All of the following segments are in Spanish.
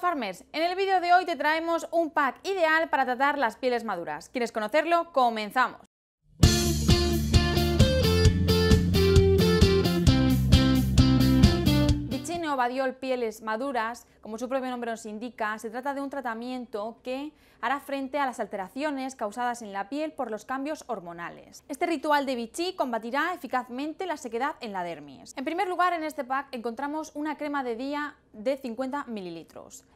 farmers, en el vídeo de hoy te traemos un pack ideal para tratar las pieles maduras. ¿Quieres conocerlo? Comenzamos. Pieles Maduras, como su propio nombre nos indica, se trata de un tratamiento que hará frente a las alteraciones causadas en la piel por los cambios hormonales. Este ritual de Vichy combatirá eficazmente la sequedad en la dermis. En primer lugar, en este pack encontramos una crema de día de 50 ml.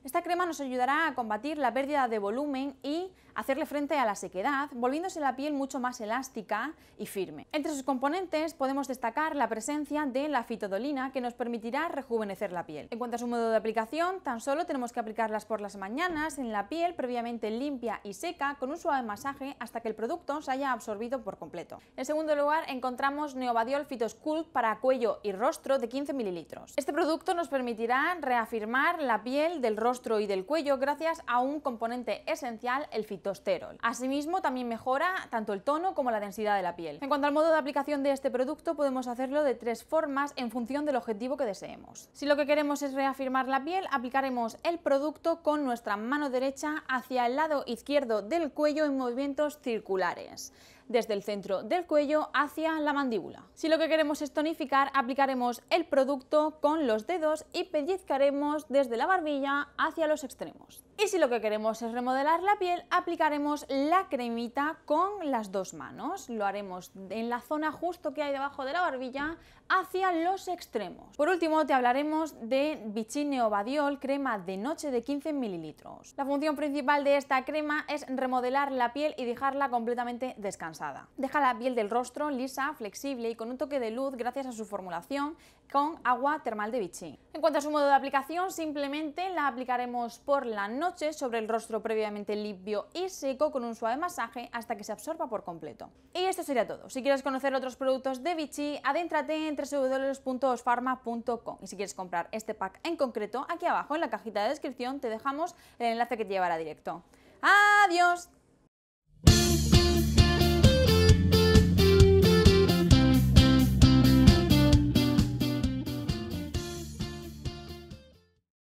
Esta crema nos ayudará a combatir la pérdida de volumen y hacerle frente a la sequedad, volviéndose la piel mucho más elástica y firme. Entre sus componentes podemos destacar la presencia de la fitodolina que nos permitirá rejuvenecer la piel. En cuanto a su modo de aplicación, tan solo tenemos que aplicarlas por las mañanas en la piel previamente limpia y seca con un suave masaje hasta que el producto se haya absorbido por completo. En segundo lugar encontramos Neovadiol Phytosculpt para cuello y rostro de 15 ml. Este producto nos permitirá reafirmar la piel del rostro y del cuello gracias a un componente esencial, el fitosterol. Asimismo, también mejora tanto el tono como la densidad de la piel. En cuanto al modo de aplicación de este producto, podemos hacerlo de tres formas en función del objetivo que deseemos. Si lo que queremos es reafirmar la piel, aplicaremos el producto con nuestra mano derecha hacia el lado izquierdo del cuello en movimientos circulares desde el centro del cuello hacia la mandíbula. Si lo que queremos es tonificar, aplicaremos el producto con los dedos y pellizcaremos desde la barbilla hacia los extremos. Y si lo que queremos es remodelar la piel, aplicaremos la cremita con las dos manos. Lo haremos en la zona justo que hay debajo de la barbilla hacia los extremos. Por último, te hablaremos de Vichy Badiol, crema de noche de 15 ml. La función principal de esta crema es remodelar la piel y dejarla completamente descansada. Deja la piel del rostro lisa, flexible y con un toque de luz gracias a su formulación con agua termal de Vichy. En cuanto a su modo de aplicación, simplemente la aplicaremos por la noche sobre el rostro previamente limpio y seco con un suave masaje hasta que se absorba por completo. Y esto sería todo. Si quieres conocer otros productos de Vichy, adéntrate en www.osfarma.com y si quieres comprar este pack en concreto, aquí abajo en la cajita de descripción te dejamos el enlace que te llevará directo. ¡Adiós!